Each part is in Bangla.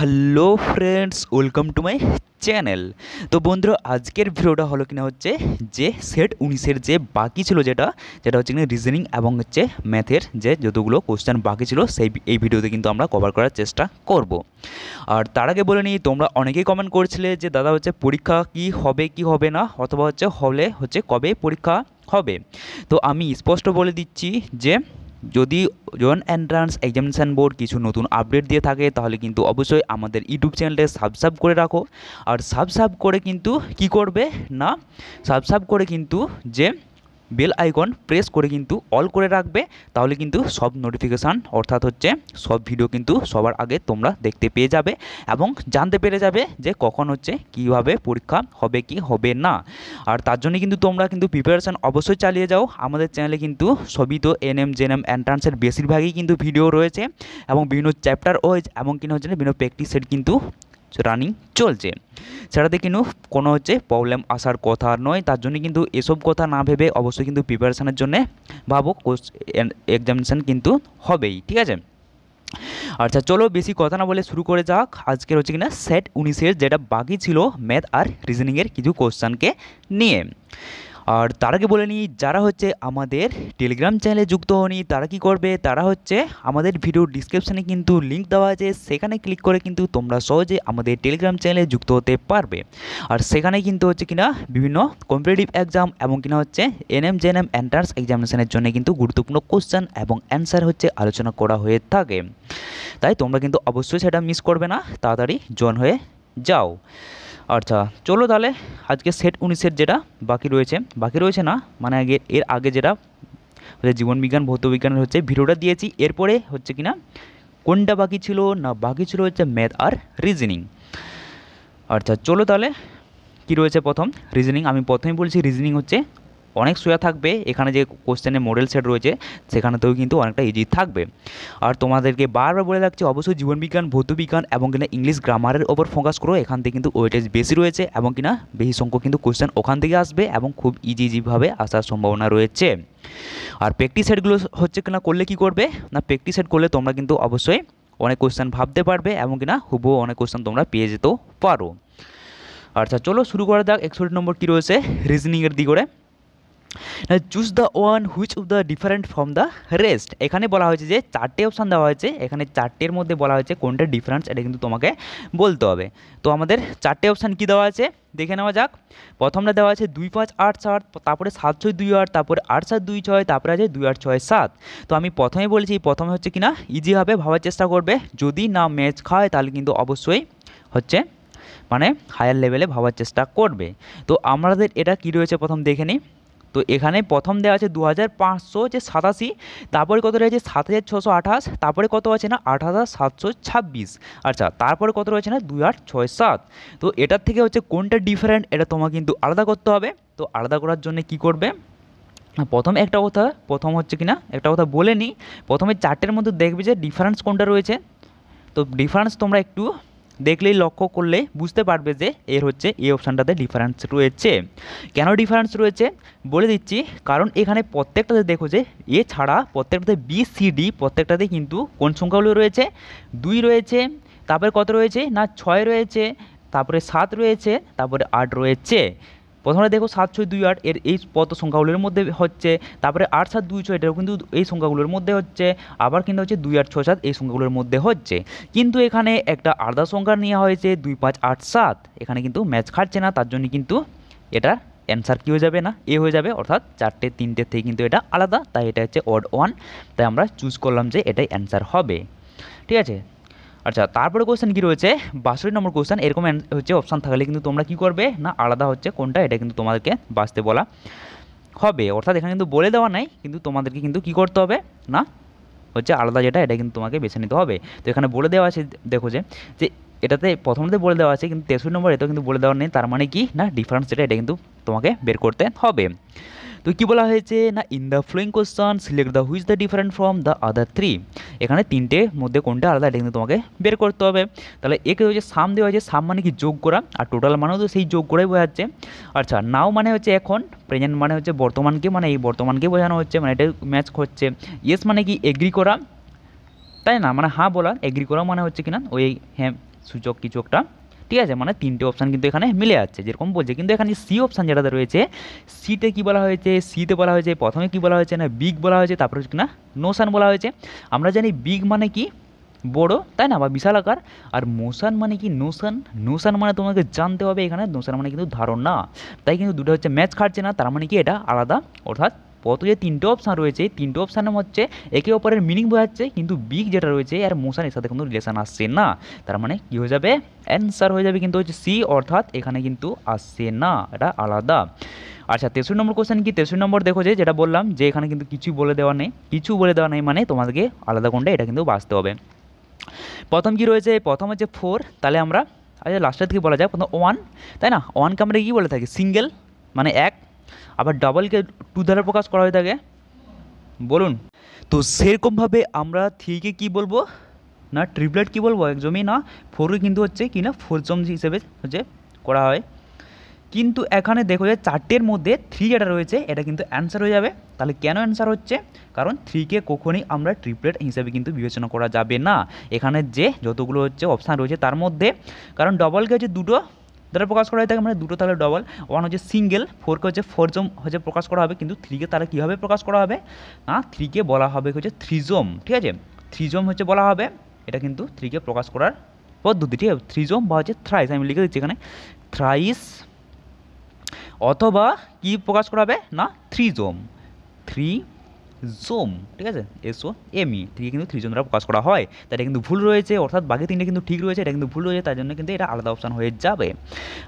hello friends welcome to my channel তো বন্ধু আজকের ভিডিওটা হলো কিনা হচ্ছে যে সেট উনিশের যে বাকি ছিল যেটা যেটা হচ্ছে কিনা রিজনিং এবং হচ্ছে ম্যাথের যে যতগুলো কোশ্চেন বাকি ছিল সেই এই ভিডিওতে কিন্তু আমরা কভার করার চেষ্টা করব আর তার আগে বলে নিই তোমরা অনেকেই কমেন্ট করছিলে যে দাদা হচ্ছে পরীক্ষা কি হবে কি হবে না অথবা হচ্ছে হলে হচ্ছে কবে পরীক্ষা হবে তো আমি স্পষ্ট বলে দিচ্ছি যে যদি জন এন্ট্রান্স এক্সামিনেশান বোর্ড কিছু নতুন আপডেট দিয়ে থাকে তাহলে কিন্তু অবশ্যই আমাদের ইউটিউব চ্যানেলটা সাবস্ক্রাইব করে রাখো আর সাবস্ক্রাইব করে কিন্তু কি করবে না সাবস্ক্রাইব করে কিন্তু যে বেল আইকন প্রেস করে কিন্তু অল করে রাখবে তাহলে কিন্তু সব নোটিফিকেশান অর্থাৎ হচ্ছে সব ভিডিও কিন্তু সবার আগে তোমরা দেখতে পেয়ে যাবে এবং জানতে পেরে যাবে যে কখন হচ্ছে কিভাবে পরীক্ষা হবে কি হবে না আর তার জন্য কিন্তু তোমরা কিন্তু প্রিপারেশান অবশ্যই চালিয়ে যাও আমাদের চ্যানেলে কিন্তু সবই তো এনএম জেনএম এন্ট্রান্সের বেশিরভাগই কিন্তু ভিডিও রয়েছে এবং বিভিন্ন চ্যাপ্টার ওয়াইজ এবং কিনা হচ্ছে বিভিন্ন প্র্যাকটিস সেট কিন্তু রানিং চলছে সেটাতে কিন্তু কোনো হচ্ছে প্রবলেম আসার কথা নয় তার জন্য কিন্তু এসব কথা না ভেবে অবশ্যই কিন্তু প্রিপারেশানের জন্য ভাবো কোর্স এক্সামিনেশান কিন্তু হবেই ঠিক আছে আচ্ছা চলো বেশি কথা না বলে শুরু করে যাক আজকের হচ্ছে কিনা সেট উনিশের যেটা বাকি ছিল ম্যাথ আর রিজনিংয়ের কিছু কোশ্চানকে নিয়ে আর তার আগে বলে নিই যারা হচ্ছে আমাদের টেলিগ্রাম চ্যানেলে যুক্ত হনি তারা কি করবে তারা হচ্ছে আমাদের ভিডিও ডিসক্রিপশানে কিন্তু লিঙ্ক দেওয়া আছে সেখানে ক্লিক করে কিন্তু তোমরা সহজে আমাদের টেলিগ্রাম চ্যানেলে যুক্ত হতে পারবে আর সেখানে কিন্তু হচ্ছে কিনা বিভিন্ন কম্পিটিটিভ এক্সাম এবং কিনা হচ্ছে এনএম জেএনএম এন্ট্রান্স এক্সামিনেশনের জন্য কিন্তু গুরুত্বপূর্ণ কোশ্চেন এবং অ্যান্সার হচ্ছে আলোচনা করা হয়ে থাকে তাই তোমরা কিন্তু অবশ্যই সেটা মিস করবে না তাড়াতাড়ি জয়েন হয়ে যাও আচ্ছা চলো তাহলে আজকে সেট উনিশের যেটা বাকি রয়েছে বাকি রয়েছে না মানে আগে এর আগে যেটা জীবনবিজ্ঞান ভৌতবিজ্ঞানের হচ্ছে ভিডিওটা দিয়েছি এরপরে হচ্ছে কি না কোনটা বাকি ছিল না বাকি ছিল হচ্ছে ম্যাথ আর রিজনিং আচ্ছা চলো তাহলে কি রয়েছে প্রথম রিজনিং আমি প্রথমেই বলছি রিজনিং হচ্ছে অনেক সোজা থাকবে এখানে যে কোশ্চেনের মডেল সেট রয়েছে সেখানেতেও কিন্তু অনেকটা ইজি থাকবে আর তোমাদেরকে বারবার বলে রাখছি অবশ্যই জীবনবিজ্ঞান ভৌতবিজ্ঞান এবং কিনা ইংলিশ গ্রামারের ওপর ফোকাস করো এখান থেকে কিন্তু ওয়েটেজ বেশি রয়েছে এবং কিনা বেশি সংখ্যক কিন্তু কোশ্চেন ওখান থেকে আসবে এবং খুব ইজি ইজিভাবে আসার সম্ভাবনা রয়েছে আর প্র্যাকটিস সেটগুলো হচ্ছে কিনা করলে কি করবে না প্র্যাকটিস সেট করলে তোমরা কিন্তু অবশ্যই অনেক কোশ্চেন ভাবতে পারবে এবং কিনা হুবহু অনেক কোশ্চেন তোমরা পেয়ে যেতেও পারো আচ্ছা চলো শুরু করা যাক একষট্টি নম্বর কী রয়েছে রিজনিংয়ের দিক করে choose the one which of the different from the rest এখানে বলা হয়েছে যে চারটে অপশান দেওয়া হয়েছে এখানে চারটের মধ্যে বলা হয়েছে কোনটা ডিফারেন্স এটা কিন্তু তোমাকে বলতে হবে তো আমাদের চারটে অপশান কী দেওয়া আছে দেখে নেওয়া যাক প্রথমটা দেওয়া আছে দুই পাঁচ আট সাত তারপরে সাত ছয় দুই আট তারপরে আট সাত দুই ছয় তারপরে আছে দুই আট ছয় সাত তো আমি প্রথমে বলেছি প্রথমে হচ্ছে না ইজি হবে ভাবার চেষ্টা করবে যদি না ম্যাচ খায় তাহলে কিন্তু অবশ্যই হচ্ছে মানে হায়ার লেভেলে ভাবার চেষ্টা করবে তো আমাদের এটা কি রয়েছে প্রথম দেখে নিই তো এখানে প্রথম দেওয়া আছে দু হাজার পাঁচশো যে সাতাশি তারপরে কত রয়েছে সাত হাজার ছশো আঠাশ তারপরে কত আছে না আট হাজার সাতশো ছাব্বিশ আচ্ছা তারপরে কত রয়েছে না দুই আট ছয় সাত তো এটার থেকে হচ্ছে কোনটা ডিফারেন্ট এটা তোমাকে কিন্তু আলাদা করতে হবে তো আলাদা করার জন্য কি করবে প্রথম একটা কথা প্রথম হচ্ছে কি না একটা কথা বলে নিই প্রথমে চারটের মধ্যে দেখবে যে ডিফারেন্স কোনটা রয়েছে তো ডিফারেন্স তোমরা একটু দেখলেই লক্ষ্য করলে বুঝতে পারবে যে এর হচ্ছে এই অপশানটাতে ডিফারেন্স রয়েছে কেন ডিফারেন্স রয়েছে বলে দিচ্ছি কারণ এখানে প্রত্যেকটাতে দেখো যে এ ছাড়া প্রত্যেকটাতে বি সি ডি প্রত্যেকটাতে কিন্তু কোন সংখ্যাগুলো রয়েছে দুই রয়েছে তারপরে কত রয়েছে না ছয় রয়েছে তারপরে সাত রয়েছে তারপরে আট রয়েছে প্রথমে দেখো সাত ছয় দুই আট এর এই পদ সংখ্যাগুলোর মধ্যে হচ্ছে তারপরে আট সাত দুই ছয় এটাও কিন্তু এই সংখ্যাগুলোর মধ্যে হচ্ছে আবার কিন্তু হচ্ছে দুই আট ছয় সাত এই সংখ্যাগুলোর মধ্যে হচ্ছে কিন্তু এখানে একটা আলাদা সংখ্যা নেওয়া হয়েছে দুই পাঁচ আট সাত এখানে কিন্তু ম্যাচ খাটছে না তার জন্য কিন্তু এটা অ্যান্সার কী হয়ে যাবে না এ হয়ে যাবে অর্থাৎ চারটে তিনটে থেকে কিন্তু এটা আলাদা তাই এটা হচ্ছে অড ওয়ান তাই আমরা চুজ করলাম যে এটাই অ্যান্সার হবে ঠিক আছে আচ্ছা তারপরে কোয়েশ্চেন কী রয়েছে বাষট্টি নম্বর কোয়েশ্চেন এরকম হচ্ছে অপশান থাকলে কিন্তু তোমরা কী করবে না আলাদা হচ্ছে কোনটা এটা কিন্তু তোমাদেরকে বাঁচতে বলা হবে অর্থাৎ এখানে কিন্তু বলে দেওয়া নাই কিন্তু তোমাদেরকে কিন্তু কী করতে হবে না হচ্ছে আলাদা যেটা এটা কিন্তু তোমাকে বেছে নিতে হবে তো এখানে বলে দেওয়া আছে দেখো যে যে এটাতে প্রথমতে বলে দেওয়া আছে কিন্তু তেষট্টি নম্বর এটাও কিন্তু বলে দেওয়া নেই তার মানে কি না ডিফারেন্স যেটা এটা কিন্তু তোমাকে বের করতে হবে তো কি বলা হয়েছে না in the following question select the which the different from the other three এখানে তিনটে মধ্যে কোনটা আলাদা এটা কিন্তু তোমাকে বের করতে হবে তাহলে একে হচ্ছে সাম দেওয়া হয়েছে সাম মানে কি যোগ করা আর টোটাল মানেও তো সেই যোগ করেই বোঝাচ্ছে আচ্ছা নাও মানে হচ্ছে এখন প্রেজেন্ট মানে হচ্ছে বর্তমানকে মানে এই বর্তমানকে বোঝানো হচ্ছে মানে এটা ম্যাচ করছে ইয়েস মানে কি এগ্রি করা তাই না মানে হ্যাঁ বলা এগ্রি করা মানে হচ্ছে কিনা ওই হ্যাঁ সূচক কিছু একটা ঠিক আছে মানে তিনটে অপশান কিন্তু এখানে মিলে যাচ্ছে যেরকম বলছে কিন্তু এখানে সি অপশান যেটা রয়েছে সিতে কি বলা হয়েছে সিতে বলা হয়েছে প্রথমে কি বলা হয়েছে না বিগ বলা হয়েছে তারপরে হচ্ছে না নোশান বলা হয়েছে আমরা জানি বিগ মানে কি বড় তাই না বা বিশাল আকার আর মোশান মানে কি নোশান নোশান মানে তোমাকে জানতে হবে এখানে নোশান মানে কিন্তু ধারণা তাই কিন্তু দুটো হচ্ছে ম্যাচ খাটছে না তার মানে কি এটা আলাদা অর্থাৎ কত যে তিনটে অপশান রয়েছে তিনটে অপশানের হচ্ছে একে অপরের মিনিং বোঝাচ্ছে কিন্তু বিগ যেটা রয়েছে আর মোশানের সাথে কোনো রিলেশন আসছে না তার মানে কী হয়ে যাবে অ্যান্সার হয়ে যাবে কিন্তু হচ্ছে সি অর্থাৎ এখানে কিন্তু আসছে না এটা আলাদা আচ্ছা তেষট্টি নম্বর কোশ্চেন কি তেষট্টি নম্বর দেখো যে যেটা বললাম যে এখানে কিন্তু কিছু বলে দেওয়া নেই কিছু বলে দেওয়া নেই মানে তোমাদেরকে আলাদা কোনটা এটা কিন্তু বাঁচতে হবে প্রথম কি রয়েছে প্রথম হচ্ছে ফোর তাহলে আমরা আচ্ছা লাস্টের থেকে বলা যায় প্রথম ওয়ান তাই না ওয়ানকে আমরা কী বলে থাকি সিঙ্গেল মানে এক আবার ডাবলকে টু দ্বারা প্রকাশ করা হয়ে থাকে বলুন তো সেরকমভাবে আমরা থ্রিকে কি বলবো না ট্রিপলেট কি বলবো একদমই না ফোর কিন্তু হচ্ছে কি না ফোর জম হিসেবে হচ্ছে করা হয় কিন্তু এখানে দেখো যে চারটের মধ্যে থ্রি যেটা রয়েছে এটা কিন্তু অ্যান্সার হয়ে যাবে তাহলে কেন অ্যান্সার হচ্ছে কারণ থ্রিকে কখনই আমরা ট্রিপলেট হিসেবে কিন্তু বিবেচনা করা যাবে না এখানে যে যতগুলো হচ্ছে অপশান রয়েছে তার মধ্যে কারণ ডবলকে হচ্ছে দুটো দ্বারা প্রকাশ করা হয়ে থাকে মানে দুটো তাহলে ডবল ওয়ান হচ্ছে সিঙ্গেল ফোরকে হচ্ছে ফোরজম হচ্ছে প্রকাশ করা হবে কিন্তু থ্রিকে তাহলে কীভাবে প্রকাশ করা হবে না থ্রিকে বলা হবে হচ্ছে থ্রিজম ঠিক আছে থ্রিজম হচ্ছে বলা হবে এটা কিন্তু থ্রিকে প্রকাশ করার পদ্ধতি ঠিক আছে থ্রিজম বা হচ্ছে থ্রাইস আমি লিখে দিচ্ছি এখানে থ্রাইস অথবা কি প্রকাশ করা হবে না থ্রিজম থ্রি জোম ঠিক আছে এসও এমই থেকে কিন্তু থ্রি জোন দ্বারা প্রকাশ করা হয় তাই এটা কিন্তু ভুল রয়েছে অর্থাৎ বাকি তিনটা কিন্তু ঠিক রয়েছে এটা কিন্তু ভুল রয়েছে তার জন্য কিন্তু এটা আলাদা অপশান হয়ে যাবে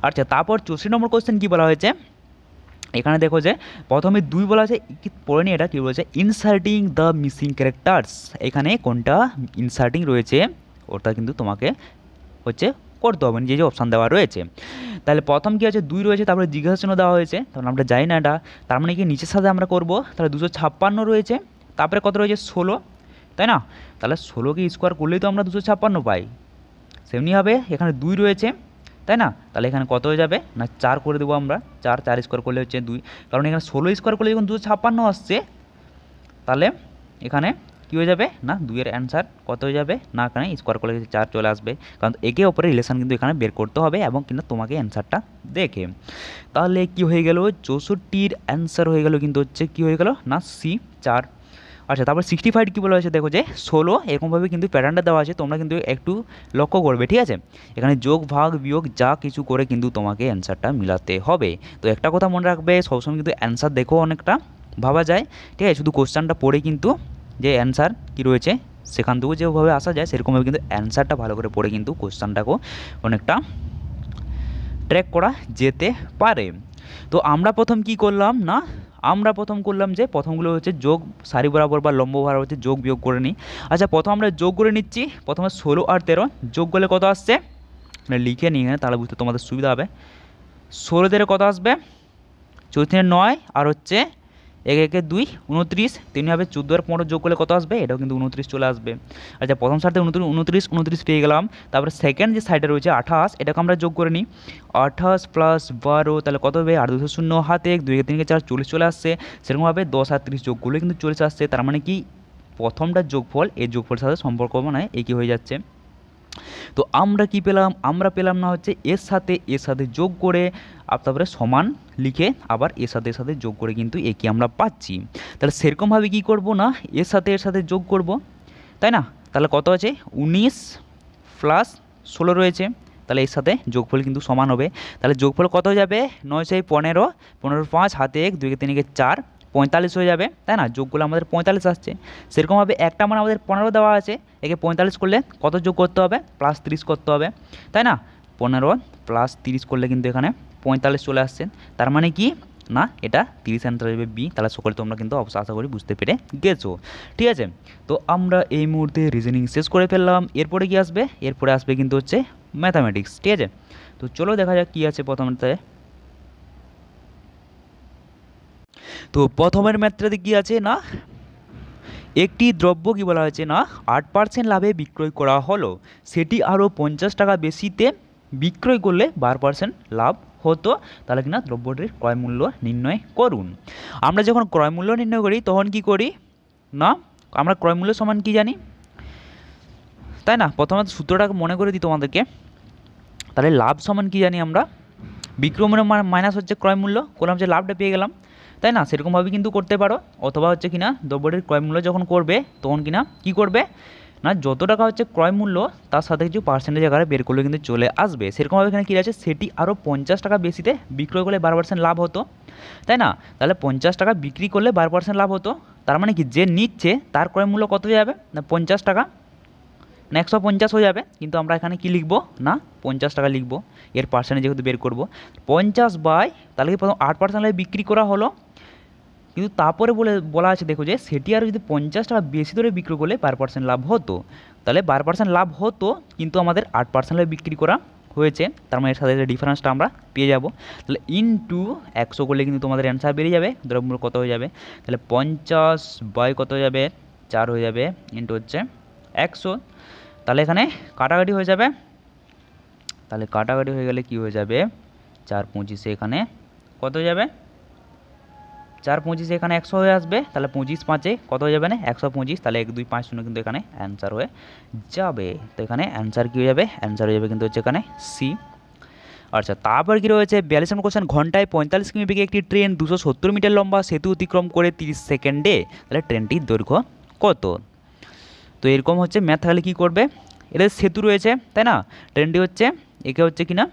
আচ্ছা তারপর চৌষট্টি নম্বর কোয়েশ্চেন কী বলা হয়েছে এখানে দেখো যে প্রথমে দুই বলা আছে পরে নিয়ে এটা কী বলেছে ইনসার্টিং দ্য মিসিং ক্যারেক্টার্স এখানে কোনটা ইনসার্টিং রয়েছে ওটা কিন্তু তোমাকে হচ্ছে করতে হবে যে যে অপশান দেওয়া রয়েছে তাহলে প্রথম কী আছে দুই রয়েছে তারপরে চিহ্ন দেওয়া হয়েছে তখন আমরা যাই না এটা তার মানে কি নিচের সাথে আমরা করব তাহলে দুশো ছাপ্পান্ন রয়েছে তারপরে কত রয়েছে ষোলো তাই না তাহলে ষোলোকে স্কোয়ার করলেই তো আমরা দুশো ছাপ্পান্ন পাই সেমনি হবে এখানে দুই রয়েছে তাই না তাহলে এখানে কত হয়ে যাবে না চার করে দেবো আমরা চার চার স্কোয়ার করলে হচ্ছে দুই কারণ এখানে ষোলো স্কোয়ার করলে যখন দুশো ছাপ্পান্ন আসছে তাহলে এখানে কী হয়ে যাবে না দুইয়ের অ্যান্সার কত হয়ে যাবে না কেন স্কোয়ার করলে চার চলে আসবে কারণ একে ওপরে রিলেশান কিন্তু এখানে বের করতে হবে এবং কিন্তু তোমাকে অ্যান্সারটা দেখে তাহলে কি হয়ে গেল চৌষট্টির অ্যান্সার হয়ে গেল কিন্তু হচ্ছে কি হয়ে গেল না সি চার আচ্ছা তারপর সিক্সটি ফাইভ কী বলা হয়েছে দেখো যে ষোলো এরকমভাবে কিন্তু প্যাটার্নটা দেওয়া আছে তোমরা কিন্তু একটু লক্ষ্য করবে ঠিক আছে এখানে যোগ ভাগ বিয়োগ যা কিছু করে কিন্তু তোমাকে অ্যান্সারটা মিলাতে হবে তো একটা কথা মনে রাখবে সবসময় কিন্তু অ্যান্সার দেখো অনেকটা ভাবা যায় ঠিক আছে শুধু কোশ্চানটা পড়ে কিন্তু যে অ্যান্সার কি রয়েছে সেখান থেকেও যেভাবে আসা যায় সেরকমভাবে কিন্তু অ্যান্সারটা ভালো করে পড়ে কিন্তু কোশ্চানটাকেও অনেকটা ট্র্যাক করা যেতে পারে তো আমরা প্রথম কি করলাম না আমরা প্রথম করলাম যে প্রথমগুলো হচ্ছে যোগ সারি বরাবর বা লম্ব বরাবর হচ্ছে যোগ বিয়োগ করে নিই আচ্ছা প্রথম আমরা যোগ করে নিচ্ছি প্রথমে ষোলো আর তেরো যোগ করলে কত আসছে মানে লিখে নিই এখানে তাহলে বুঝতে তোমাদের সুবিধা হবে ষোলো তেরো কত আসবে চৌত্রিশ নয় আর হচ্ছে এক একে দুই উনত্রিশ তিন হবে চোদ্দো আর পনেরো যোগ করলে কত আসবে এটাও কিন্তু উনত্রিশ চলে আসবে আচ্ছা প্রথম সাইডে উনত্রিশ উনত্রিশ উনত্রিশ পেয়ে গেলাম তারপরে সেকেন্ড যে সাইডে রয়েছে আঠাশ এটাকে আমরা যোগ করে নিই আঠাশ প্লাস বারো তাহলে কত হবে আট দুশো শূন্য হাতে দুই তিনকে চার চল্লিশ চলে আসছে সেরকমভাবে দশ আর তিরিশ যোগ কিন্তু চল্লিশ আসছে তার মানে কি প্রথমটা যোগফল এই যোগফলের সাথে সম্পর্ক মানে একই হয়ে যাচ্ছে তো আমরা কি পেলাম আমরা পেলাম না হচ্ছে এর সাথে এর সাথে যোগ করে আর তারপরে সমান লিখে আবার এর সাথে এর সাথে যোগ করে কিন্তু একে আমরা পাচ্ছি তাহলে সেরকমভাবে কি করব না এর সাথে এর সাথে যোগ করব তাই না তাহলে কত আছে উনিশ প্লাস ষোলো রয়েছে তাহলে এর সাথে যোগফল কিন্তু সমান হবে তাহলে যোগফল কত যাবে নয় ছয় পনেরো পনেরো পাঁচ হাতে এক দুই তিন এক চার পঁয়তাল্লিশ হয়ে যাবে তাই না যোগগুলো আমাদের পঁয়তাল্লিশ আসছে সেরকমভাবে একটা মানে আমাদের পনেরো দেওয়া আছে একে পঁয়তাল্লিশ করলে কত যোগ করতে হবে প্লাস তিরিশ করতে হবে তাই না পনেরো প্লাস তিরিশ করলে কিন্তু এখানে পঁয়তাল্লিশ চলে আসছে তার মানে কি না এটা তিরিশ অ্যান্সার আসবে বি তাহলে সকলে তোমরা কিন্তু অবশ্য আশা করি বুঝতে পেরে গেছো ঠিক আছে তো আমরা এই মুহূর্তে রিজনিং শেষ করে ফেললাম এরপরে কি আসবে এরপরে আসবে কিন্তু হচ্ছে ম্যাথামেটিক্স ঠিক আছে তো চলো দেখা যাক কী আছে প্রথমটায় তো প্রথমের মাত্রাতে কী আছে না একটি দ্রব্য কী বলা হয়েছে না আট পার্সেন্ট লাভে বিক্রয় করা হলো সেটি আরও পঞ্চাশ টাকা বেশিতে বিক্রয় করলে বারো পার্সেন্ট লাভ হতো তাহলে কিনা দ্রব্যটির ক্রয় মূল্য নির্ণয় করুন আমরা যখন ক্রয় মূল্য নির্ণয় করি তখন কি করি না আমরা ক্রয় মূল্য সমান কি জানি তাই না প্রথমে সূত্রটা মনে করে দিই তোমাদেরকে তাহলে লাভ সমান কি জানি আমরা বিক্রমের মাইনাস হচ্ছে ক্রয় মূল্য করলাম যে লাভটা পেয়ে গেলাম তাই না সেরকমভাবে কিন্তু করতে পারো অথবা হচ্ছে কিনা দ্রব্যটির ক্রয়মূল্য যখন করবে তখন কিনা কি করবে না যত টাকা হচ্ছে ক্রয় মূল্য তার সাথে কিছু পার্সেন্টেজ আকারে বের করলে কিন্তু চলে আসবে সেরকমভাবে এখানে কী আছে সেটি আরও পঞ্চাশ টাকা বেশিতে বিক্রয় করলে বারো পার্সেন্ট লাভ হতো তাই না তাহলে পঞ্চাশ টাকা বিক্রি করলে বারো পার্সেন্ট লাভ হতো তার মানে কি যে নিচ্ছে তার ক্রয় মূল্য কত যাবে না পঞ্চাশ টাকা না একশো পঞ্চাশ হয়ে যাবে কিন্তু আমরা এখানে কি লিখব না পঞ্চাশ টাকা লিখব এর পার্সেন্টেজ যেহেতু বের করব পঞ্চাশ বাই তাহলে কি প্রথম আট পার্সেন্ট বিক্রি করা হলো কিন্তু তারপরে বলে বলা আছে দেখো যে সেটি আরও যদি পঞ্চাশ টাকা বেশি দরে বিক্রি করলে বারো পার্সেন্ট লাভ হতো তাহলে বারো পার্সেন্ট লাভ হতো কিন্তু আমাদের আট পার্সেন্ট বিক্রি করা হয়েছে তার মানে এর সাথে ডিফারেন্সটা আমরা পেয়ে যাব তাহলে ইন টু একশো করলে কিন্তু তোমাদের অ্যান্সার বেরিয়ে যাবে দ্রব্যমূল্য কত হয়ে যাবে তাহলে পঞ্চাশ বাই কত হয়ে যাবে চার হয়ে যাবে ইন্টু হচ্ছে একশো তাহলে এখানে কাটাকাটি হয়ে যাবে তাহলে কাটাকাটি হয়ে গেলে কি হয়ে যাবে চার পঁচিশে এখানে কত হয়ে যাবে চার পঁচিশ এখানে একশো হয়ে আসবে তাহলে পঁচিশ পাঁচে কত হয়ে যাবে না একশো পঁচিশ তাহলে এক দুই পাঁচ শূন্য কিন্তু এখানে অ্যান্সার হয়ে যাবে তো এখানে অ্যান্সার কী হয়ে যাবে অ্যান্সার হয়ে যাবে কিন্তু হচ্ছে এখানে সি আচ্ছা তারপর কী রয়েছে বিয়াল্লিশ নম্বর কোশ্চেন ঘন্টায় পঁয়তাল্লিশ কিমি বেগে একটি ট্রেন দুশো সত্তর মিটার লম্বা সেতু অতিক্রম করে তিরিশ সেকেন্ডে তাহলে ট্রেনটির দৈর্ঘ্য কত তো এরকম হচ্ছে ম্যাথ থাকলে কী করবে এদের সেতু রয়েছে তাই না ট্রেনটি হচ্ছে একে হচ্ছে কি না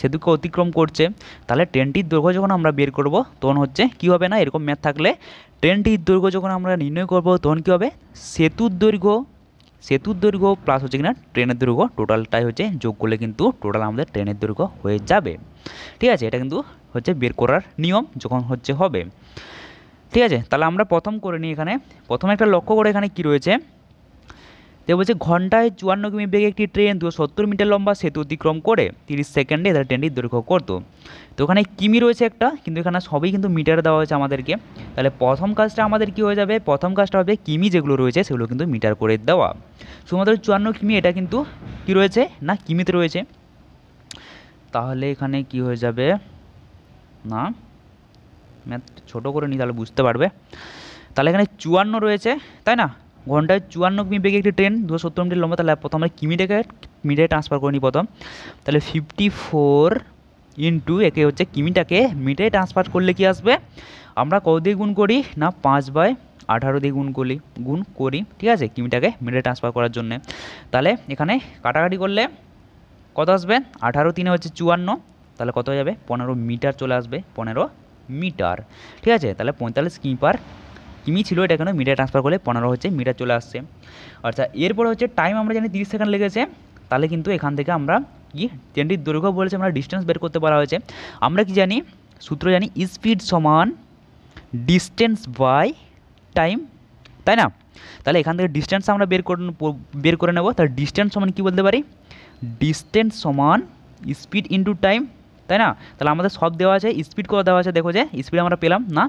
সেতুকে অতিক্রম করছে তাহলে ট্রেনটির দৈর্ঘ্য যখন আমরা বের করব তখন হচ্ছে কী হবে না এরকম ম্যাথ থাকলে ট্রেনটির দৈর্ঘ্য যখন আমরা নির্ণয় করব তখন কী হবে সেতুর দৈর্ঘ্য সেতুর দৈর্ঘ্য প্লাস হচ্ছে কিনা ট্রেনের দৈর্ঘ্য টোটালটাই হচ্ছে যোগ করলে কিন্তু টোটাল আমাদের ট্রেনের দৈর্ঘ্য হয়ে যাবে ঠিক আছে এটা কিন্তু হচ্ছে বের করার নিয়ম যখন হচ্ছে হবে ঠিক আছে তাহলে আমরা প্রথম করে নিই এখানে প্রথমে একটা লক্ষ্য করে এখানে কী রয়েছে তো বলছে ঘন্টায় চুয়ান্ন কিমি বেগে একটি ট্রেন দুশো সত্তর মিটার লম্বা সেতু অতিক্রম করে তিরিশ সেকেন্ডে তার ট্রেনটি দৈর্ঘ্য করতো তো ওখানে কিমি রয়েছে একটা কিন্তু এখানে সবই কিন্তু মিটার দেওয়া হয়েছে আমাদেরকে তাহলে প্রথম কাজটা আমাদের কি হয়ে যাবে প্রথম কাজটা হবে কিমি যেগুলো রয়েছে সেগুলো কিন্তু মিটার করে দেওয়া শুধুমাত্র চুয়ান্ন কিমি এটা কিন্তু কি রয়েছে না কিমিতে রয়েছে তাহলে এখানে কি হয়ে যাবে না ম্যাথ ছোটো করে নি তাহলে বুঝতে পারবে তাহলে এখানে চুয়ান্ন রয়েছে তাই না ঘন্টায় চুয়ান্ন কিমি বেগে একটি ট্রেন দুশো সত্তর মিটার লম্বা তাহলে প্রথম আমরা কিমিটাকে মিটারে ট্রান্সফার করে নিই প্রথম তাহলে ফিফটি ফোর ইন্টু একে হচ্ছে কিমিটাকে মিটারে ট্রান্সফার করলে কি আসবে আমরা কত দিয়ে গুণ করি না পাঁচ বাই আঠারো দিয়ে গুণ করি গুণ করি ঠিক আছে কিমিটাকে মিটারে ট্রান্সফার করার জন্যে তাহলে এখানে কাটাকাটি করলে কত আসবে আঠারো তিনে হচ্ছে চুয়ান্ন তাহলে কত যাবে পনেরো মিটার চলে আসবে পনেরো মিটার ঠিক আছে তাহলে পঁয়তাল্লিশ কিমি পার কিমি ছিল এটা কেন মিটার ট্রান্সফার করলে পনেরো হচ্ছে মিটার চলে আসছে আচ্ছা এরপরে হচ্ছে টাইম আমরা জানি তিরিশ সেকেন্ড লেগেছে তাহলে কিন্তু এখান থেকে আমরা কি ট্রেনটির দৈর্ঘ্য বলেছে আমরা ডিস্টেন্স বের করতে পারা হয়েছে আমরা কি জানি সূত্র জানি স্পিড সমান ডিস্টেন্স বাই টাইম তাই না তাহলে এখান থেকে ডিস্টেন্স আমরা বের করে বের করে নেবো তাহলে ডিস্টেন্স সমান কী বলতে পারি ডিস্টেন্স সমান স্পিড ইনটু টাইম তাই না তাহলে আমাদের সব দেওয়া আছে স্পিড করে দেওয়া আছে দেখো যে স্পিড আমরা পেলাম না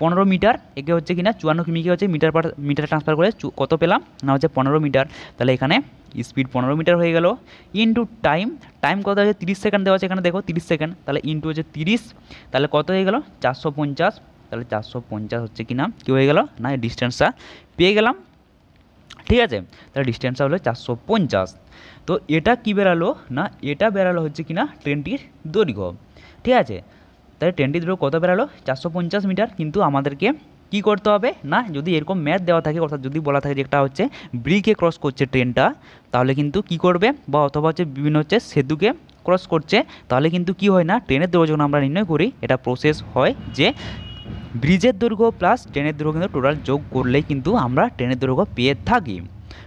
পনেরো মিটার একে হচ্ছে কি না চুয়ান্ন কিমিকে হচ্ছে মিটার পার মিটার ট্রান্সফার করে কত পেলাম না হচ্ছে পনেরো মিটার তাহলে এখানে স্পিড পনেরো মিটার হয়ে গেল ইনটু টাইম টাইম কত হচ্ছে তিরিশ সেকেন্ড দেওয়া আছে এখানে দেখো তিরিশ সেকেন্ড তাহলে ইনটু হচ্ছে তিরিশ তাহলে কত হয়ে গেল চারশো পঞ্চাশ তাহলে চারশো পঞ্চাশ হচ্ছে কি না কী হয়ে গেল না ডিস্টেন্সটা পেয়ে গেলাম ঠিক আছে তাহলে ডিস্টেন্সটা হলো চারশো পঞ্চাশ তো এটা কী বেরালো না এটা বেরালো হচ্ছে কি না ট্রেনটির দৈর্ঘ্য ঠিক আছে তাহলে টোয়েন্টি থ্রো কত বেরোলো চারশো পঞ্চাশ মিটার কিন্তু আমাদেরকে কি করতে হবে না যদি এরকম ম্যাথ দেওয়া থাকে অর্থাৎ যদি বলা থাকে যে একটা হচ্ছে ব্রিকে ক্রস করছে ট্রেনটা তাহলে কিন্তু কি করবে বা অথবা হচ্ছে বিভিন্ন হচ্ছে সেতুকে ক্রস করছে তাহলে কিন্তু কি হয় না ট্রেনের দৈর্ঘ্য যখন আমরা নির্ণয় করি এটা প্রসেস হয় যে ব্রিজের দৈর্ঘ্য প্লাস ট্রেনের দৈর্ঘ্য কিন্তু টোটাল যোগ করলেই কিন্তু আমরা ট্রেনের দৈর্ঘ্য পেয়ে থাকি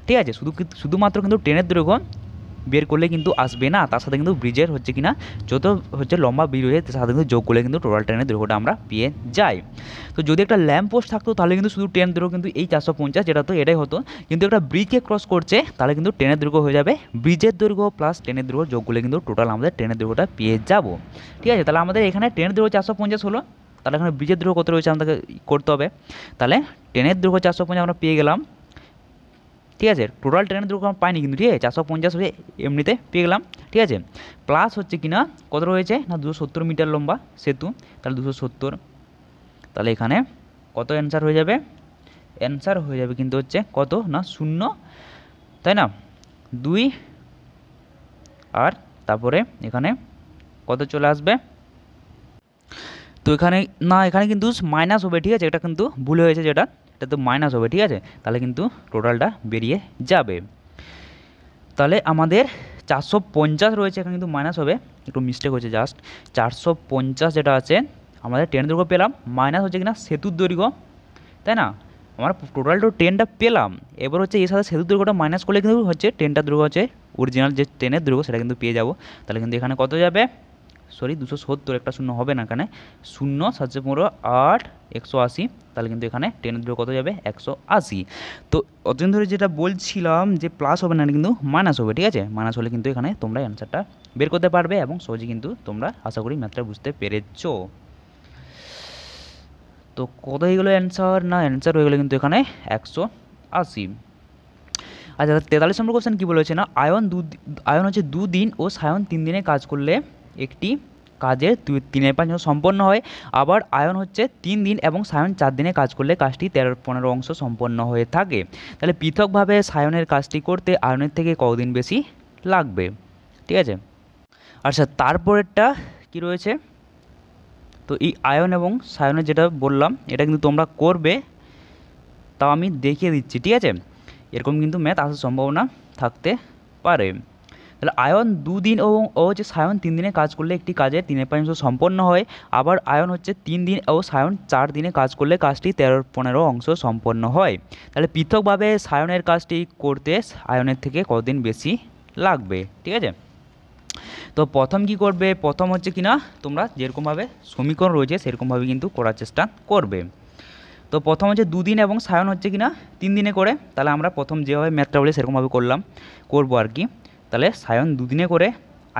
ঠিক আছে শুধু শুধুমাত্র কিন্তু ট্রেনের দৈর্ঘ্য বের করলে কিন্তু আসবে না তার সাথে কিন্তু ব্রিজের হচ্ছে কিনা যত হচ্ছে লম্বা ব্রিজ হয়ে তার সাথে কিন্তু যোগ করলে কিন্তু টোটাল ট্রেনের দৈর্ঘ্যটা আমরা পেয়ে যাই তো যদি একটা ল্যাম্প পোস্ট থাকতো তাহলে কিন্তু শুধু ট্রেন দৈর্ঘ্য কিন্তু এই চারশো পঞ্চাশ যেটা তো এটাই হতো কিন্তু একটা ব্রিজকে ক্রস করছে তাহলে কিন্তু ট্রেনের দৈর্ঘ্য হয়ে যাবে ব্রিজের দৈর্ঘ্য প্লাস ট্রেনের দৈর্ঘ্য যোগ করলে কিন্তু টোটাল আমাদের ট্রেনের দৈর্ঘ্যটা পেয়ে যাব ঠিক আছে তাহলে আমাদের এখানে ট্রেনের দৈর্ঘ্য চারশো পঞ্চাশ হলো তাহলে এখানে ব্রিজের দৈর্ঘ্য কত রয়েছে আমাদেরকে করতে হবে তাহলে ট্রেনের দৈর্ঘ্য চারশো পঞ্চাশ আমরা পেয়ে গেলাম ঠিক আছে টোটাল ট্রেনের দুর্ঘটনা পাইনি কিন্তু ঠিক আছে চারশো পঞ্চাশ হয়ে এমনিতে পেয়ে গেলাম ঠিক আছে প্লাস হচ্ছে কি না কত রয়েছে না দুশো সত্তর মিটার লম্বা সেতু তাহলে দুশো সত্তর তাহলে এখানে কত অ্যান্সার হয়ে যাবে অ্যান্সার হয়ে যাবে কিন্তু হচ্ছে কত না শূন্য তাই না দুই আর তারপরে এখানে কত চলে আসবে তো এখানে না এখানে কিন্তু মাইনাস হবে ঠিক আছে এটা কিন্তু ভুল হয়েছে যেটা এটা তো মাইনাস হবে ঠিক আছে তাহলে কিন্তু টোটালটা বেরিয়ে যাবে তাহলে আমাদের চারশো পঞ্চাশ রয়েছে এখানে কিন্তু মাইনাস হবে একটু মিস্টেক হয়েছে জাস্ট চারশো পঞ্চাশ যেটা আছে আমাদের ট্রেন দৈর্ঘ্য পেলাম মাইনাস হচ্ছে কিনা সেতুর দৈর্ঘ্য তাই না আমার টোটাল তো ট্রেনটা পেলাম এবার হচ্ছে এর সাথে সেতুর দৈর্ঘ্যটা মাইনাস করলে কিন্তু হচ্ছে ট্রেনটার দৈর্ঘ্য হচ্ছে অরিজিনাল যে ট্রেনের দৈর্ঘ্য সেটা কিন্তু পেয়ে যাবো তাহলে কিন্তু এখানে কত যাবে সরি দুশো সত্তর একটা শূন্য হবে না এখানে শূন্য সাতশো পনেরো আট একশো আশি তাহলে কিন্তু এখানে টেন ধরে কত যাবে একশো আশি তো অতদিন ধরে যেটা বলছিলাম যে প্লাস হবে না কিন্তু মাইনাস হবে ঠিক আছে মাইনাস হলে কিন্তু এখানে তোমরা অ্যান্সারটা বের করতে পারবে এবং সহজে কিন্তু তোমরা আশা করি ম্যাথটা বুঝতে পেরেছ তো কত হয়ে গেলো অ্যান্সার না অ্যান্সার হয়ে গেলো কিন্তু এখানে একশো আশি আচ্ছা তেতাল্লিশ নম্বর কোশ্চেন কী বলেছে না আয়ন দু আয়ন হচ্ছে দুদিন ও সায়ন তিন দিনে কাজ করলে একটি কাজের তিনের পাঁচ সম্পন্ন হয় আবার আয়ন হচ্ছে তিন দিন এবং সায়ন চার দিনে কাজ করলে কাজটি তেরো পনেরো অংশ সম্পন্ন হয়ে থাকে তাহলে পৃথকভাবে সায়নের কাজটি করতে আয়নের থেকে কদিন বেশি লাগবে ঠিক আছে আচ্ছা তারপরেরটা কি রয়েছে তো এই আয়ন এবং সায়নের যেটা বললাম এটা কিন্তু তোমরা করবে তাও আমি দেখিয়ে দিচ্ছি ঠিক আছে এরকম কিন্তু ম্যাথ আসার সম্ভাবনা থাকতে পারে তাহলে আয়ন দুদিন এবং ও হচ্ছে সায়ন তিন দিনে কাজ করলে একটি কাজের তিনের পাঁচ সম্পন্ন হয় আবার আয়ন হচ্ছে তিন দিন ও সায়ন চার দিনে কাজ করলে কাজটি তেরো পনেরো অংশ সম্পন্ন হয় তাহলে পৃথকভাবে সায়নের কাজটি করতে আয়নের থেকে কতদিন বেশি লাগবে ঠিক আছে তো প্রথম কি করবে প্রথম হচ্ছে কি না তোমরা যেরকমভাবে সমীকরণ রয়েছে সেরকমভাবে কিন্তু করার চেষ্টা করবে তো প্রথম হচ্ছে দুদিন এবং সায়ন হচ্ছে কি না তিন দিনে করে তাহলে আমরা প্রথম যেভাবে ম্যাথটা বলি সেরকমভাবে করলাম করবো আর কি তাহলে সায়ন দুদিনে করে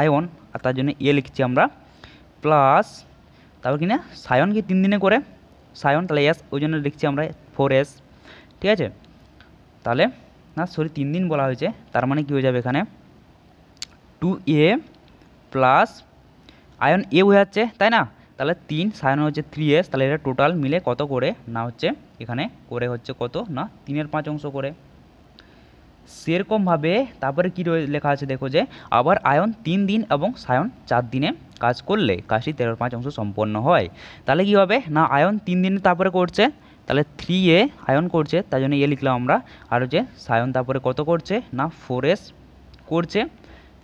আয়ন আর তার জন্য এ ইয়ে লিখছি আমরা প্লাস তারপর না সায়ন কি তিন দিনে করে সায়ন তাহলে এস ওই জন্য লিখছি আমরা ফোর এস ঠিক আছে তাহলে না সরি তিন দিন বলা হয়েছে তার মানে কি হয়ে যাবে এখানে two A plus ion A হয়ে যাচ্ছে তাই না তাহলে তিন সায়ন হচ্ছে থ্রি এস তাহলে এটা টোটাল মিলে কত করে না হচ্ছে এখানে করে হচ্ছে কত না তিনের পাঁচ অংশ করে সেরকমভাবে তারপরে কী লেখা আছে দেখো যে আবার আয়ন তিন দিন এবং সায়ন চার দিনে কাজ করলে কাজটি তেরো পাঁচ অংশ সম্পন্ন হয় তাহলে কী হবে না আয়ন তিন দিনে তারপরে করছে তাহলে থ্রি এ আয়ন করছে তাই জন্য এ লিখলাম আমরা আর যে সায়ন তারপরে কত করছে না ফোর এস করছে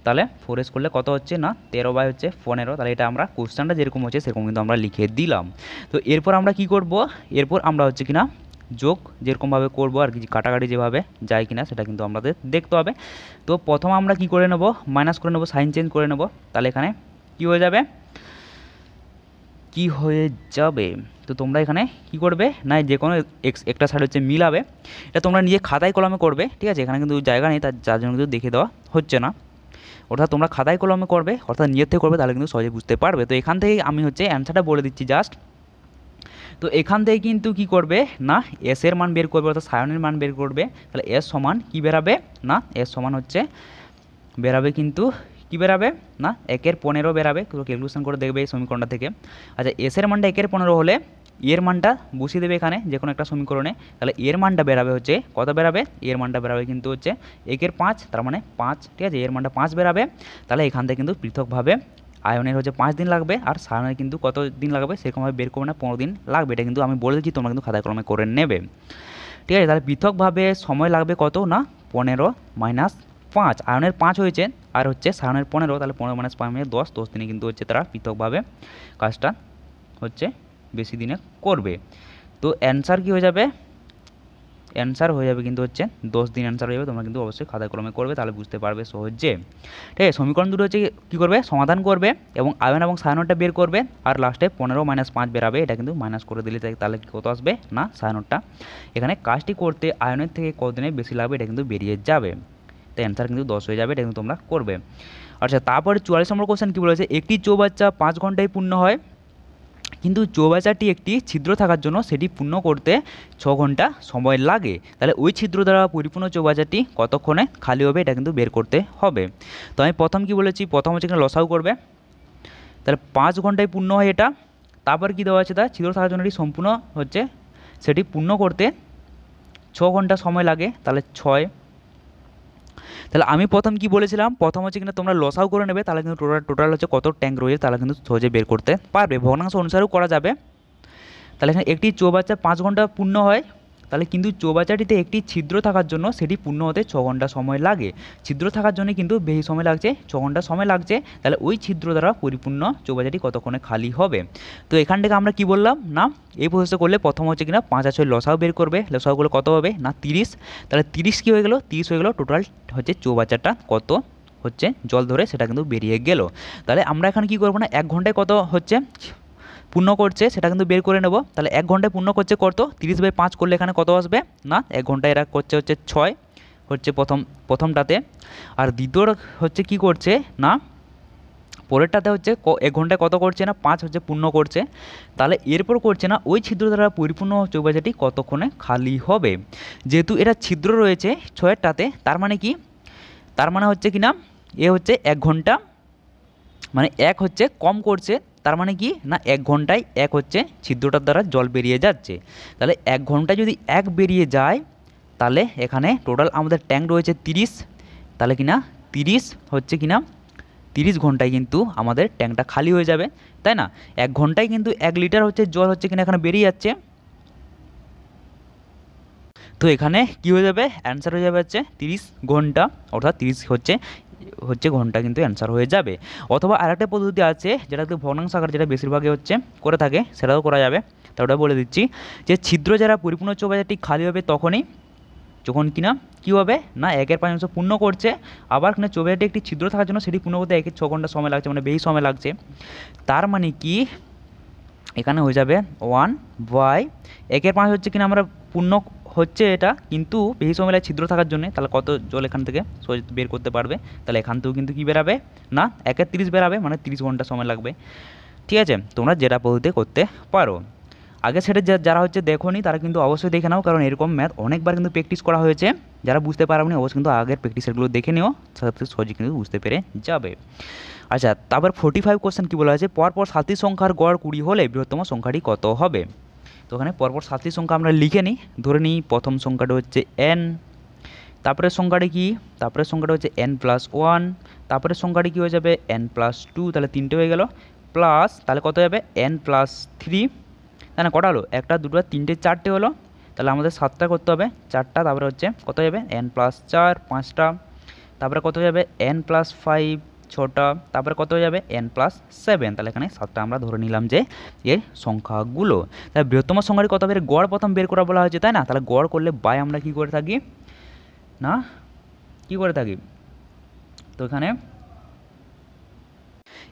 তাহলে ফোর এস করলে কত হচ্ছে না তেরো বাই হচ্ছে পনেরো তাহলে এটা আমরা কোশ্চেনটা যেরকম হচ্ছে সেরকম কিন্তু আমরা লিখে দিলাম তো এরপর আমরা কি করব এরপর আমরা হচ্ছে কিনা যোগ যেরকমভাবে করবো আর কি কাটাকাটি যেভাবে যায় কিনা সেটা কিন্তু আমাদের দেখতে হবে তো প্রথম আমরা কি করে নেব মাইনাস করে নেব সাইন চেঞ্জ করে নেব তাহলে এখানে কি হয়ে যাবে কি হয়ে যাবে তো তোমরা এখানে কি করবে না যে কোনো একটা সাইড হচ্ছে মিলাবে এটা তোমরা নিজে খাতায় কলমে করবে ঠিক আছে এখানে কিন্তু জায়গা নেই তার যার জন্য কিন্তু দেখে দেওয়া হচ্ছে না অর্থাৎ তোমরা খাতায় কলমে করবে অর্থাৎ নিজের থেকে করবে তাহলে কিন্তু সহজে বুঝতে পারবে তো এখান থেকেই আমি হচ্ছে অ্যান্সারটা বলে দিচ্ছি জাস্ট তো এখান থেকে কিন্তু কি করবে না এস এর মান বের করবে অর্থাৎ সায়নের মান বের করবে তাহলে এস সমান কি বেরাবে না এস সমান হচ্ছে বেরাবে কিন্তু কী বেরাবে না একের পনেরো বেরাবে ক্যালকুলেশন করে দেখবে এই সমীকরণটা থেকে আচ্ছা এসের মানটা একের পনেরো হলে e এর মানটা বসিয়ে দেবে এখানে যে কোনো একটা সমীকরণে তাহলে e এর মানটা বেরাবে হচ্ছে কত বেরাবে e এর মানটা বেরাবে কিন্তু হচ্ছে একের পাঁচ তার মানে পাঁচ ঠিক আছে এর মানটা পাঁচ বেরাবে তাহলে এখান থেকে কিন্তু পৃথকভাবে আয়নের হচ্ছে পাঁচ দিন লাগবে আর সায়নের কিন্তু কত দিন লাগবে সেরকমভাবে বের করবে না পনেরো দিন লাগবে এটা কিন্তু আমি বলে দিচ্ছি তোমরা কিন্তু খাতা কলমে করে নেবে ঠিক আছে তাহলে পৃথকভাবে সময় লাগবে কত না পনেরো মাইনাস পাঁচ আয়নের পাঁচ হয়েছে আর হচ্ছে সায়নের পনেরো তাহলে পনেরো মাইনাস পাঁচ মিনিট মানে দশ দশ দিনে কিন্তু হচ্ছে তারা পৃথকভাবে কাজটা হচ্ছে বেশি দিনে করবে তো অ্যান্সার কী হয়ে যাবে অ্যান্সার হয়ে যাবে কিন্তু হচ্ছে দশ দিন অ্যান্সার হয়ে যাবে তোমরা কিন্তু অবশ্যই খাতা কলমে করবে তাহলে বুঝতে পারবে সহজে ঠিক আছে সমীকরণ দুটো হচ্ছে কী করবে সমাধান করবে এবং আয়ন এবং সায়নটা বের করবে আর লাস্টে পনেরো মাইনাস পাঁচ বেরাবে এটা কিন্তু মাইনাস করে দিলে তাহলে কত আসবে না সায়নটা এখানে কাজটি করতে আয়নের থেকে কতদিনে বেশি লাগবে এটা কিন্তু বেরিয়ে যাবে তাই অ্যান্সার কিন্তু দশ হয়ে যাবে এটা কিন্তু তোমরা করবে আচ্ছা তারপরে চুয়াল্লিশ নম্বর কোশ্চেন কী বলেছে একটি চৌবাচ্চা পাঁচ ঘন্টায় পূর্ণ হয় কিন্তু চৌবাচাটি একটি ছিদ্র থাকার জন্য সেটি পূর্ণ করতে ছ ঘন্টা সময় লাগে তাহলে ওই ছিদ্র দ্বারা পরিপূর্ণ চৌবাচাটি কতক্ষণে খালি হবে এটা কিন্তু বের করতে হবে তো আমি প্রথম কি বলেছি প্রথম হচ্ছে এখানে লসাও করবে তাহলে পাঁচ ঘন্টায় পূর্ণ হয় এটা তারপর কি দেওয়া আছে তা ছিদ্র থাকার জন্য এটি সম্পূর্ণ হচ্ছে সেটি পূর্ণ করতে ছ ঘন্টা সময় লাগে তাহলে ছয় তাহলে আমি প্রথম কি বলেছিলাম প্রথম হচ্ছে কিনা তোমরা লসাও করে নেবে তাহলে কিন্তু টোটাল টোটাল হচ্ছে কত ট্যাঙ্ক রয়েছে তাহলে কিন্তু সহজে বের করতে পারবে ভগ্নাংশ অনুসারেও করা যাবে তাহলে এখানে একটি চৌবাচ্চা পাঁচ ঘন্টা পূর্ণ হয় তাহলে কিন্তু চৌবাচ্চাটিতে একটি ছিদ্র থাকার জন্য সেটি পূর্ণ হতে ছ ঘন্টা সময় লাগে ছিদ্র থাকার জন্য কিন্তু বেশি সময় লাগছে ছ ঘন্টা সময় লাগছে তাহলে ওই ছিদ্র দ্বারা পরিপূর্ণ চৌবাচ্চাটি কতক্ষণে খালি হবে তো এখান থেকে আমরা কি বললাম না এই প্রসেসে করলে প্রথম হচ্ছে কিনা পাঁচ ছয় লসাও বের করবে লসাগুলো কত হবে না তিরিশ তাহলে তিরিশ কী হয়ে গেলো তিরিশ হয়ে গেলো টোটাল হচ্ছে চৌবাচ্চাটা কত হচ্ছে জল ধরে সেটা কিন্তু বেরিয়ে গেল তাহলে আমরা এখানে কি করবো না এক ঘন্টায় কত হচ্ছে পূর্ণ করছে সেটা কিন্তু বের করে নেব তাহলে এক ঘন্টায় পূর্ণ করছে কত তিরিশ বাই পাঁচ করলে এখানে কত আসবে না এক ঘন্টায় এরা করছে হচ্ছে ছয় হচ্ছে প্রথম প্রথমটাতে আর দ্বিতীয় হচ্ছে কি করছে না পরেরটাতে হচ্ছে এক ঘন্টায় কত করছে না পাঁচ হচ্ছে পূর্ণ করছে তাহলে এরপর করছে না ওই ছিদ্র দ্বারা পরিপূর্ণ চৌবাজাটি কতক্ষণে খালি হবে যেহেতু এটা ছিদ্র রয়েছে ছয়েরটাতে তার মানে কি তার মানে হচ্ছে কি না এ হচ্ছে এক ঘন্টা মানে এক হচ্ছে কম করছে তার মানে কি না এক ঘন্টায় এক হচ্ছে ছিদ্রটার দ্বারা জল বেরিয়ে যাচ্ছে তাহলে এক ঘন্টায় যদি এক বেরিয়ে যায় তাহলে এখানে টোটাল আমাদের ট্যাঙ্ক রয়েছে তিরিশ তাহলে কিনা তিরিশ হচ্ছে কিনা তিরিশ ঘন্টায় কিন্তু আমাদের ট্যাঙ্কটা খালি হয়ে যাবে তাই না এক ঘন্টায় কিন্তু এক লিটার হচ্ছে জল হচ্ছে কিনা এখানে বেরিয়ে যাচ্ছে তো এখানে কি হয়ে যাবে অ্যান্সার হয়ে যাবে হচ্ছে তিরিশ ঘন্টা অর্থাৎ তিরিশ হচ্ছে হচ্ছে ঘন্টা কিন্তু অ্যান্সার হয়ে যাবে অথবা আরেকটা পদ্ধতি আছে যেটা কিন্তু ভগ্নাংশ আকার যেটা বেশিরভাগই হচ্ছে করে থাকে সেটাও করা যাবে তা ওটা বলে দিচ্ছি যে ছিদ্র যারা পরিপূর্ণ চৌবাজারটি খালি হবে তখনই যখন কিনা কী হবে না একের পাঁচ অংশ পূর্ণ করছে আবার কিনা চৌবাজারটি একটি ছিদ্র থাকার জন্য সেটি পূর্ণ করতে একের ছ ঘন্টা সময় লাগছে মানে বেশি সময় লাগছে তার মানে কি এখানে হয়ে যাবে ওয়ান বাই একের পাঁচ হচ্ছে কিনা আমরা পূর্ণ হচ্ছে এটা কিন্তু বেশি সময় লাগে ছিদ্র থাকার জন্য তাহলে কত জল এখান থেকে সহজে বের করতে পারবে তাহলে এখান থেকেও কিন্তু কী বেরাবে না একে তিরিশ বেরাবে মানে তিরিশ ঘন্টা সময় লাগবে ঠিক আছে তোমরা যেটা পদ্ধতিতে করতে পারো আগে সেটা যারা হচ্ছে দেখো নি তারা কিন্তু অবশ্যই দেখে নাও কারণ এরকম ম্যাথ অনেকবার কিন্তু প্র্যাকটিস করা হয়েছে যারা বুঝতে পারবনি অবশ্যই কিন্তু আগের প্র্যাকটিসেরগুলো দেখে নিও সাথে সহজে কিন্তু বুঝতে পেরে যাবে আচ্ছা তারপর ফোর্টি ফাইভ কোশ্চেন কী বলা হয়েছে পরপর সাতটি সংখ্যার গড় কুড়ি হলে বৃহত্তম সংখ্যাটি কত হবে তো ওখানে পরপর সাতটি সংখ্যা আমরা লিখে নিই ধরে নিই প্রথম সংখ্যাটা হচ্ছে এন তারপরে সংখ্যাটা কি তারপরে সংখ্যাটা হচ্ছে এন প্লাস ওয়ান তারপরে সংখ্যাটা কী হয়ে যাবে এন প্লাস টু তাহলে তিনটে হয়ে গেল প্লাস তাহলে কত যাবে এন প্লাস থ্রি তাই না কটা হলো একটা দুটো তিনটে চারটে হলো তাহলে আমাদের সাতটা করতে হবে চারটা তারপরে হচ্ছে কত যাবে এন প্লাস চার পাঁচটা তারপরে কত যাবে এন প্লাস ফাইভ ছটা তারপরে কত হয়ে যাবে এন প্লাস সেভেন তাহলে এখানে সাতটা আমরা ধরে নিলাম যে এর সংখ্যাগুলো তাহলে বৃহত্তম সংখ্যাটি কত বের গড় প্রথম বের করা বলা হয়েছে তাই না তাহলে গড় করলে বাই আমরা কি করে থাকি না কি করে থাকি তো এখানে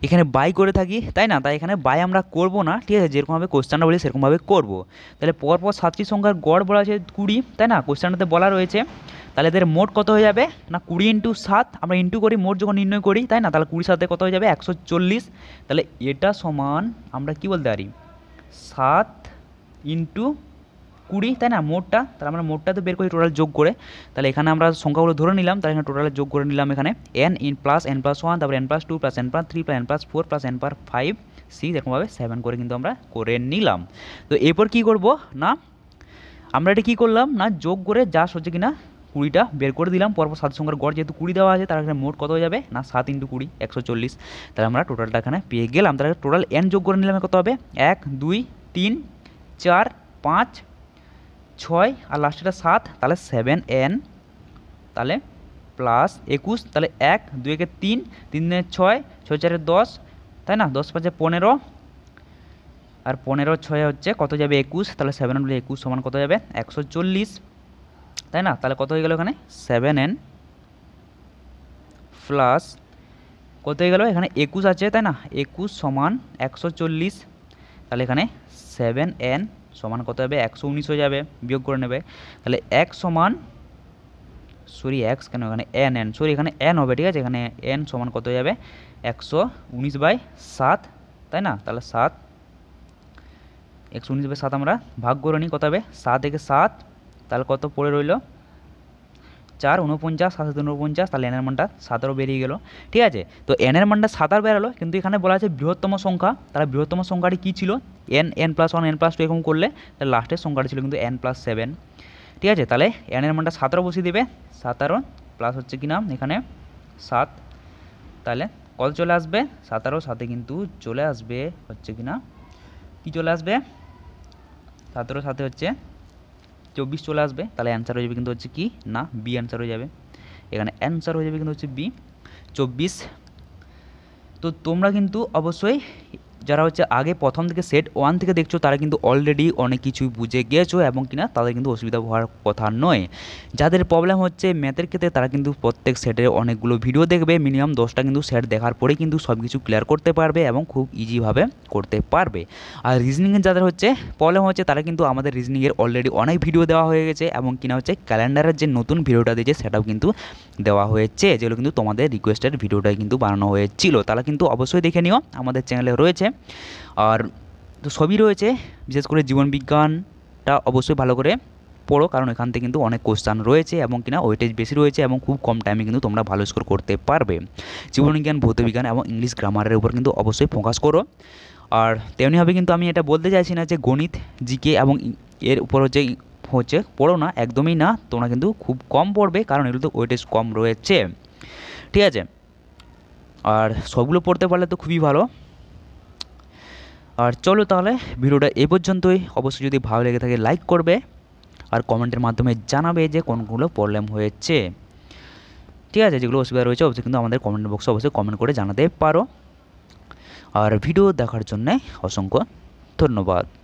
এখানে বাই করে থাকি তাই না তাই এখানে বাই আমরা করব না ঠিক আছে যেরকমভাবে কোশ্চেনটা বলি সেরকমভাবে করবো তাহলে পরপর সাতটি সংখ্যার গড় বলা আছে কুড়ি তাই না কোশ্চেনটাতে বলা রয়েছে তাহলে এদের মোট কত হয়ে যাবে না কুড়ি ইন্টু সাত আমরা ইন্টু করি মোট যখন নির্ণয় করি তাই না তাহলে কুড়ি সাথে কত হয়ে যাবে একশো চল্লিশ তাহলে এটা সমান আমরা কি বলতে পারি সাত ইন্টু কুড়ি তাই না মোটটা তাহলে আমরা মোটটা তো বের করি টোটাল যোগ করে তাহলে এখানে আমরা সংখ্যাগুলো ধরে নিলাম তাহলে এখানে টোটাল যোগ করে নিলাম এখানে N in plus N plus one তারপর N plus two plus N plus three plus N plus four plus N plus five six এরকমভাবে সেভেন করে কিন্তু আমরা করে নিলাম তো এরপর কী করবো না আমরা এটা কী করলাম না যোগ করে যা হচ্ছে কিনা কুড়িটা বের করে দিলাম পরপর সাত সংখ্যার গড় যেহেতু কুড়ি দেওয়া আছে তার এখানে মোট কত যাবে না সাত ইন্টু কুড়ি একশো চল্লিশ তাহলে আমরা টোটালটা এখানে পেয়ে গেলাম তাহলে টোটাল এন যোগ করে নিলাম কত হবে এক দুই তিন চার পাঁচ ছয় আর লাস্টেটা সাত তাহলে সেভেন এন তাহলে প্লাস একুশ তাহলে এক দুই একে তিন তিন দিনের ছয় ছয় চারে দশ তাই না দশ পাঁচে পনেরো আর পনেরো ছয় হচ্ছে কত যাবে একুশ তাহলে সেভেন হান্ড্রেড একুশ সমান কত যাবে একশো চল্লিশ তাই না তাহলে কত হয়ে গেল এখানে সেভেন এন প্লাস কত হয়ে গেল এখানে একুশ আছে তাই না একুশ সমান একশো চল্লিশ তাহলে এখানে সেভেন এন সমান কত হবে একশো উনিশ হয়ে যাবে বিয়োগ করে নেবে তাহলে এক সমান সরি এক্স কেন এখানে এন এন সরি এখানে এন হবে ঠিক আছে এখানে এন সমান কত হয়ে যাবে একশো উনিশ বাই সাত তাই না তাহলে সাত একশো উনিশ বাই সাত আমরা ভাগ করে নিই কত হবে সাত একে সাত তাহলে কত পড়ে রইল চার উনপঞ্চাশ সাতশো উনপঞ্চাশ তাহলে এনের মানটা সাতেরো বেরিয়ে গেল ঠিক আছে তো এনের মানটা সাতার বেরালো কিন্তু এখানে বলা আছে বৃহত্তম সংখ্যা তাহলে বৃহত্তম সংখ্যাটি কী ছিল N N plus one N plus two এরকম করলে তাহলে লাস্টের সংখ্যাটি ছিল কিন্তু এন প্লাস সেভেন ঠিক আছে তাহলে এনের মানটা সতেরো বসিয়ে দেবে সতেরো প্লাস হচ্ছে কি নাম এখানে সাত তাহলে কত চলে আসবে সতেরো সাথে কিন্তু চলে আসবে হচ্ছে কি না কী চলে আসবে সতেরো সাথে হচ্ছে চব্বিশ চলে আসবে তাহলে অ্যান্সার হয়ে যাবে কিন্তু হচ্ছে কি না বি অ্যান্সার হয়ে যাবে এখানে অ্যান্সার হয়ে যাবে কিন্তু হচ্ছে বি চব্বিশ তো তোমরা কিন্তু অবশ্যই যারা হচ্ছে আগে প্রথম থেকে সেট ওয়ান থেকে দেখছো তারা কিন্তু অলরেডি অনেক কিছুই বুঝে গিয়েছো এবং কিনা তাদের কিন্তু অসুবিধা হওয়ার কথা নয় যাদের প্রবলেম হচ্ছে ম্যাথের ক্ষেত্রে তারা কিন্তু প্রত্যেক সেটের অনেকগুলো ভিডিও দেখবে মিনিমাম দশটা কিন্তু সেট দেখার পরে কিন্তু সব কিছু ক্লিয়ার করতে পারবে এবং খুব ইজিভাবে করতে পারবে আর রিজনিংয়ের যাদের হচ্ছে প্রবলেম হচ্ছে তারা কিন্তু আমাদের রিজনিংয়ের অলরেডি অনেক ভিডিও দেওয়া হয়ে গেছে এবং কিনা হচ্ছে ক্যালেন্ডারের যে নতুন ভিডিওটা দিয়েছে সেটাও কিন্তু দেওয়া হয়েছে যেগুলো কিন্তু তোমাদের রিকোয়েস্টের ভিডিওটাই কিন্তু বানানো হয়েছিল তারা কিন্তু অবশ্যই দেখে নিও আমাদের চ্যানেলে রয়েছে আর তো সবই রয়েছে বিশেষ করে জীবনবিজ্ঞানটা অবশ্যই ভালো করে পড়ো কারণ এখান থেকে কিন্তু অনেক কোশ্চান রয়েছে এবং কিনা ওয়েটেজ বেশি রয়েছে এবং খুব কম টাইমে কিন্তু তোমরা ভালো স্কোর করতে পারবে জীবনবিজ্ঞান ভৌতবিজ্ঞান এবং ইংলিশ গ্রামারের উপর কিন্তু অবশ্যই ফোকাস করো আর তেমনিভাবে কিন্তু আমি এটা বলতে চাইছি না যে গণিত জিকে এবং এর উপর হচ্ছে হচ্ছে পড়ো না একদমই না তোমরা কিন্তু খুব কম পড়বে কারণ এগুলো তো ওয়েটেজ কম রয়েছে ঠিক আছে আর সবগুলো পড়তে পারলে তো খুবই ভালো আর চলো তাহলে ভিডিওটা এ পর্যন্তই অবশ্যই যদি ভালো লেগে থাকে লাইক করবে আর কমেন্টের মাধ্যমে জানাবে যে কোনগুলো প্রবলেম হয়েছে ঠিক আছে যেগুলো অসুবিধা রয়েছে অবশ্যই কিন্তু আমাদের কমেন্ট বক্সে অবশ্যই কমেন্ট করে জানাতে পারো আর ভিডিও দেখার জন্যে অসংখ্য ধন্যবাদ